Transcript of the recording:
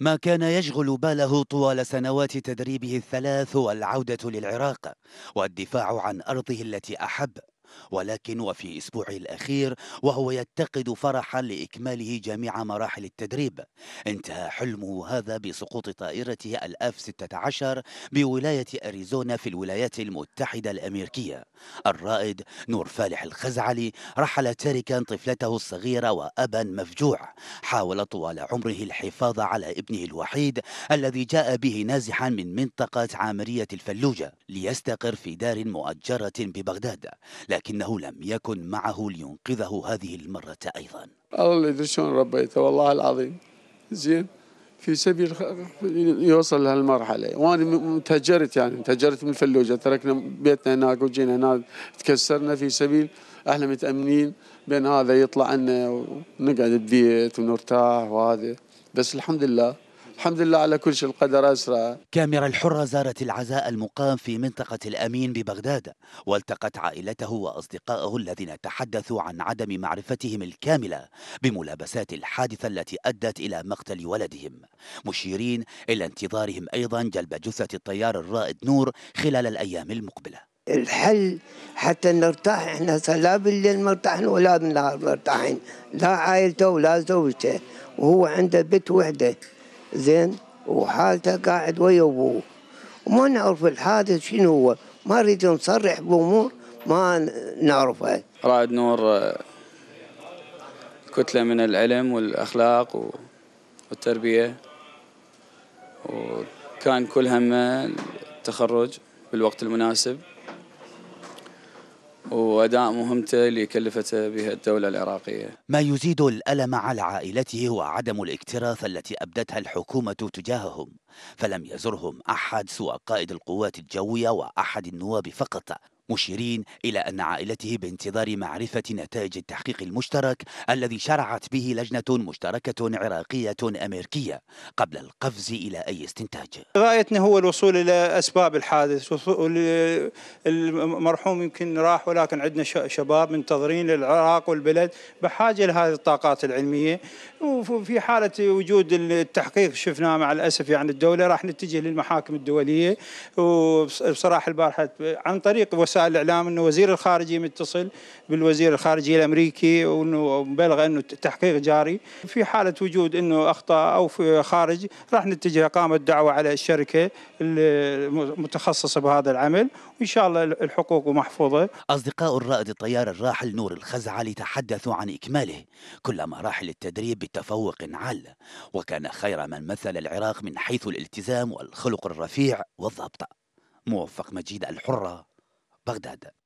ما كان يشغل باله طوال سنوات تدريبه الثلاث العودة للعراق والدفاع عن أرضه التي أحب ولكن وفي أسبوع الأخير وهو يتقد فرحا لإكماله جميع مراحل التدريب انتهى حلمه هذا بسقوط طائرته الأف 16 بولاية أريزونا في الولايات المتحدة الأمريكية الرائد نور فالح الخزعلي رحل تاركا طفلته الصغيرة وأبا مفجوع حاول طوال عمره الحفاظ على ابنه الوحيد الذي جاء به نازحا من منطقة عامرية الفلوجة ليستقر في دار مؤجرة ببغداد لكن لكنه لم يكن معه لينقذه هذه المرة أيضا الله اللي يدري شلون ربيته والله العظيم زين في سبيل يوصل لهالمرحلة وأنا تهجرت يعني تهجرت من الفلوجة تركنا بيتنا هناك وجينا هناك تكسرنا في سبيل احنا متأمنين بين هذا يطلع عنا ونقعد ببيت ونرتاح وهذا بس الحمد لله الحمد لله على كل شيء القدر أسرع كاميرا الحرة زارت العزاء المقام في منطقة الأمين ببغداد والتقت عائلته وأصدقائه الذين تحدثوا عن عدم معرفتهم الكاملة بملابسات الحادثة التي أدت إلى مقتل ولدهم مشيرين إلى انتظارهم أيضا جلب جثة الطيار الرائد نور خلال الأيام المقبلة الحل حتى نرتاح احنا لا بالليل مرتاحين ولا بالنهار مرتاحين لا عائلته ولا زوجته وهو عنده بيت وحده زين وحالته قاعد ويا ابوه وما نعرف الحادث شنو هو ما نريد نصرح بامور ما نعرفها رائد نور آه، كتلة من العلم والأخلاق والتربية وكان كل همه التخرج بالوقت المناسب وأداء مهمته اللي كلفته بها الدولة العراقية ما يزيد الألم على عائلته هو عدم الاكتراث التي أبدتها الحكومة تجاههم فلم يزرهم أحد سوى قائد القوات الجوية وأحد النواب فقط مشيرين إلى أن عائلته بانتظار معرفة نتائج التحقيق المشترك الذي شرعت به لجنة مشتركة عراقية أمريكية قبل القفز إلى أي استنتاج غايتنا هو الوصول إلى أسباب الحادث المرحوم يمكن راح ولكن عندنا شباب منتظرين للعراق والبلد بحاجة لهذه الطاقات العلمية وفي حالة وجود التحقيق شفناه مع الأسف يعني الدولة راح نتجه للمحاكم الدولية وبصراحة البارحة عن طريق وسائل وسائل الاعلام انه وزير الخارجيه متصل بالوزير الخارجي الامريكي وانه مبلغ انه التحقيق جاري في حاله وجود انه اخطاء او في خارج راح نتجه اقامه دعوه على الشركه المتخصصه بهذا العمل وان شاء الله الحقوق محفوظه اصدقاء الرائد الطيار الراحل نور الخزعلي تحدثوا عن اكماله كل مراحل التدريب بتفوق عال وكان خير من مثل العراق من حيث الالتزام والخلق الرفيع والضبط موفق مجيد الحره Багдада.